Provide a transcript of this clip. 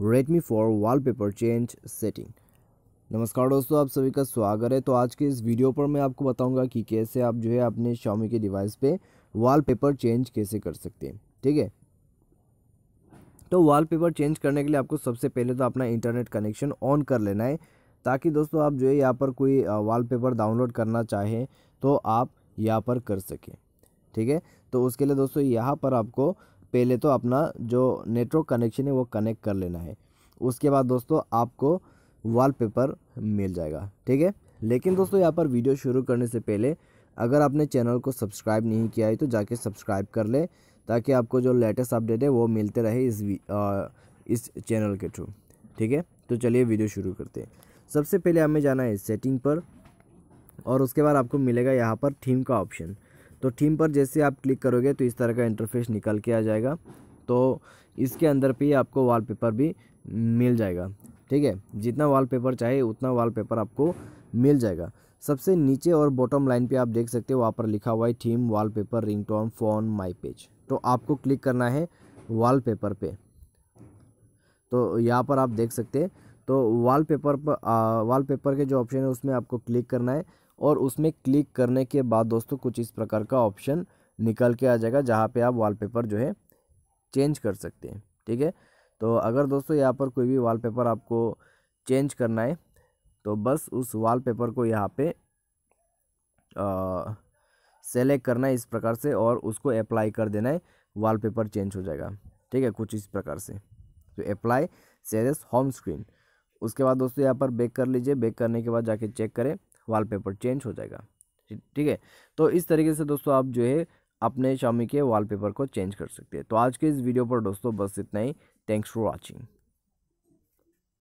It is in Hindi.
Redmi for wallpaper change setting नमस्कार दोस्तों आप सभी का स्वागत है तो आज के इस वीडियो पर मैं आपको बताऊंगा कि कैसे आप जो है अपने शामी के डिवाइस पे वॉलपेपर चेंज कैसे कर सकते हैं ठीक है तो वॉलपेपर चेंज करने के लिए आपको सबसे पहले तो अपना इंटरनेट कनेक्शन ऑन कर लेना है ताकि दोस्तों आप जो है यहाँ पर कोई पेपर डाउनलोड करना चाहें तो आप यहाँ पर कर सकें ठीक है तो उसके लिए दोस्तों यहाँ पर आपको पहले तो अपना जो नेटवर्क कनेक्शन है वो कनेक्ट कर लेना है उसके बाद दोस्तों आपको वॉलपेपर मिल जाएगा ठीक है लेकिन दोस्तों यहाँ पर वीडियो शुरू करने से पहले अगर आपने चैनल को सब्सक्राइब नहीं किया है तो जाके सब्सक्राइब कर ले ताकि आपको जो लेटेस्ट अपडेट है वो मिलते रहे इस आ, इस चैनल के थ्रू ठीक है तो चलिए वीडियो शुरू करते हैं सबसे पहले हमें जाना है सेटिंग पर और उसके बाद आपको मिलेगा यहाँ पर थीम का ऑप्शन तो थीम पर जैसे आप क्लिक करोगे तो इस तरह का इंटरफेस निकल के आ जाएगा तो इसके अंदर भी आपको वॉलपेपर भी मिल जाएगा ठीक है जितना वॉलपेपर चाहिए उतना वॉलपेपर आपको मिल जाएगा सबसे नीचे और बॉटम लाइन पे आप देख सकते हो वहाँ पर लिखा हुआ है theme wallpaper ringtone phone my page तो आपको क्लिक करना है वॉलपेपर पे तो यहाँ पर आप देख सकते हैं तो वॉलपेपर पर वॉलपेपर के जो ऑप्शन है उसमें आपको क्लिक करना है और उसमें क्लिक करने के बाद दोस्तों कुछ इस प्रकार का ऑप्शन निकल के आ जाएगा जहाँ पे आप वॉलपेपर जो है चेंज कर सकते हैं ठीक है तो अगर दोस्तों यहाँ पर कोई भी वॉलपेपर आपको चेंज करना है तो बस उस वॉलपेपर को यहाँ पे सेलेक्ट करना है इस प्रकार से और उसको अप्लाई कर देना है वॉलपेपर चेंज हो जाएगा ठीक है कुछ इस प्रकार से तो अप्लाई सेरेस होम स्क्रीन उसके बाद दोस्तों यहाँ पर बेक कर लीजिए बेक करने के बाद जाके चेक करें वॉलपेपर चेंज हो जाएगा ठीक है तो इस तरीके से दोस्तों आप जो है अपने शामी के वॉलपेपर को चेंज कर सकते हैं तो आज के इस वीडियो पर दोस्तों बस इतना ही थैंक्स फॉर वॉचिंग